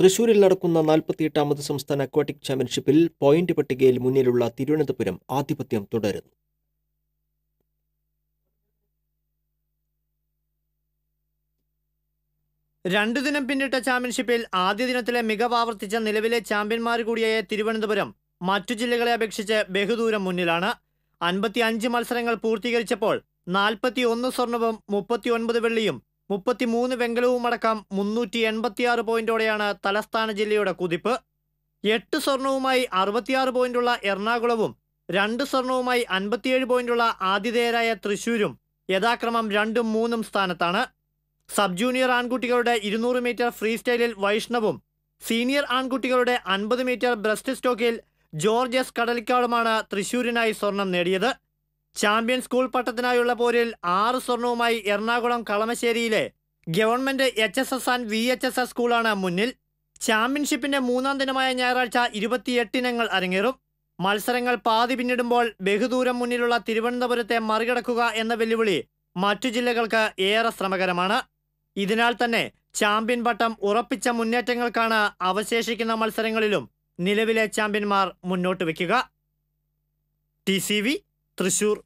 തൃശൂരിൽ നടക്കുന്ന നാൽപ്പത്തിയെട്ടാമത് സംസ്ഥാന അക്വാട്ടിക് ചാമ്പ്യൻഷിപ്പിൽ പോയിന്റ് പട്ടികയിൽ മുന്നിലുള്ള തിരുവനന്തപുരം ആധിപത്യം തുടരുന്നു രണ്ടു ദിനം പിന്നിട്ട ചാമ്പ്യൻഷിപ്പിൽ ആദ്യ ദിനത്തിലെ മികവാവർത്തിച്ച നിലവിലെ ചാമ്പ്യന്മാർ കൂടിയായ തിരുവനന്തപുരം മറ്റു ജില്ലകളെ അപേക്ഷിച്ച് ബഹുദൂരം മുന്നിലാണ് അൻപത്തി മത്സരങ്ങൾ പൂർത്തീകരിച്ചപ്പോൾ നാൽപ്പത്തി ഒന്ന് സ്വർണവും മുപ്പത്തിയൊൻപത് വെള്ളിയും മുപ്പത്തിമൂന്ന് വെങ്കലവും അടക്കം മുന്നൂറ്റി എൺപത്തിയാറ് പോയിന്റോടെയാണ് തലസ്ഥാന ജില്ലയുടെ കുതിപ്പ് എട്ട് സ്വർണവുമായി അറുപത്തിയാറ് പോയിന്റുള്ള എറണാകുളവും രണ്ട് സ്വർണവുമായി അൻപത്തിയേഴ് പോയിന്റുള്ള ആതിഥേയരായ തൃശൂരും യഥാക്രമം രണ്ടും മൂന്നും സ്ഥാനത്താണ് സബ് ജൂനിയർ ആൺകുട്ടികളുടെ ഇരുന്നൂറ് മീറ്റർ ഫ്രീ സ്റ്റൈലിൽ വൈഷ്ണവും സീനിയർ ആൺകുട്ടികളുടെ അൻപത് മീറ്റർ ബ്രസ്റ്റ് സ്റ്റോക്കിൽ ജോർജ് എസ് കടലിക്കാടുമാണ് തൃശൂരിനായി സ്വർണം നേടിയത് ചാമ്പ്യൻ സ്കൂൾ പട്ടത്തിനായുള്ള പോരിൽ ആറ് സ്വർണവുമായി എറണാകുളം കളമശ്ശേരിയിലെ government H S S and V H S S സ്കൂളാണ് മുന്നിൽ ചാമ്പ്യൻഷിപ്പിന്റെ മൂന്നാം ദിനമായ ഞായറാഴ്ച ഇരുപത്തിയെട്ടിനങ്ങൾ അരങ്ങേറും മത്സരങ്ങൾ പാതി പിന്നിടുമ്പോൾ ബഹുദൂരം മുന്നിലുള്ള തിരുവനന്തപുരത്തെ മറികടക്കുക എന്ന വെല്ലുവിളി മറ്റു ജില്ലകൾക്ക് ഏറെ ശ്രമകരമാണ് ഇതിനാൽ തന്നെ ചാമ്പ്യൻ പട്ടം ഉറപ്പിച്ച മുന്നേറ്റങ്ങൾക്കാണ് അവശേഷിക്കുന്ന മത്സരങ്ങളിലും നിലവിലെ ചാമ്പ്യന്മാർ മുന്നോട്ട് വയ്ക്കുക ടി തൃശൂർ